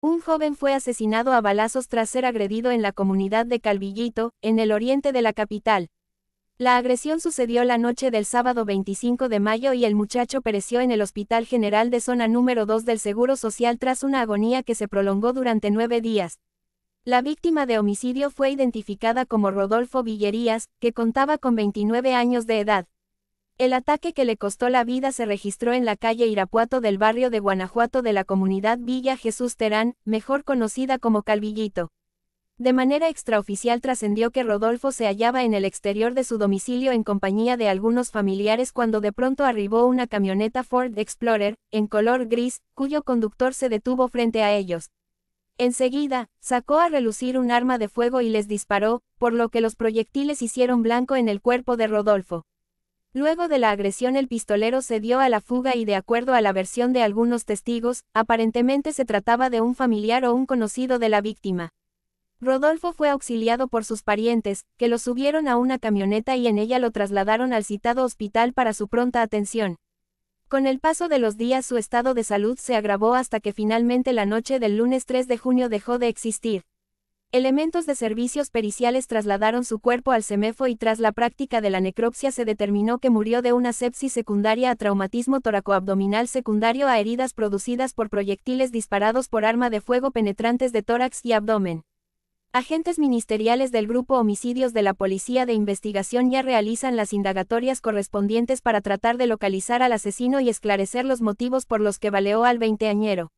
Un joven fue asesinado a balazos tras ser agredido en la comunidad de Calvillito, en el oriente de la capital. La agresión sucedió la noche del sábado 25 de mayo y el muchacho pereció en el Hospital General de Zona número 2 del Seguro Social tras una agonía que se prolongó durante nueve días. La víctima de homicidio fue identificada como Rodolfo Villerías, que contaba con 29 años de edad. El ataque que le costó la vida se registró en la calle Irapuato del barrio de Guanajuato de la comunidad Villa Jesús Terán, mejor conocida como Calvillito. De manera extraoficial trascendió que Rodolfo se hallaba en el exterior de su domicilio en compañía de algunos familiares cuando de pronto arribó una camioneta Ford Explorer, en color gris, cuyo conductor se detuvo frente a ellos. Enseguida, sacó a relucir un arma de fuego y les disparó, por lo que los proyectiles hicieron blanco en el cuerpo de Rodolfo. Luego de la agresión el pistolero se dio a la fuga y de acuerdo a la versión de algunos testigos, aparentemente se trataba de un familiar o un conocido de la víctima. Rodolfo fue auxiliado por sus parientes, que lo subieron a una camioneta y en ella lo trasladaron al citado hospital para su pronta atención. Con el paso de los días su estado de salud se agravó hasta que finalmente la noche del lunes 3 de junio dejó de existir. Elementos de servicios periciales trasladaron su cuerpo al CEMEFO y tras la práctica de la necropsia se determinó que murió de una sepsis secundaria a traumatismo toracoabdominal secundario a heridas producidas por proyectiles disparados por arma de fuego penetrantes de tórax y abdomen. Agentes ministeriales del Grupo Homicidios de la Policía de Investigación ya realizan las indagatorias correspondientes para tratar de localizar al asesino y esclarecer los motivos por los que baleó al veinteañero.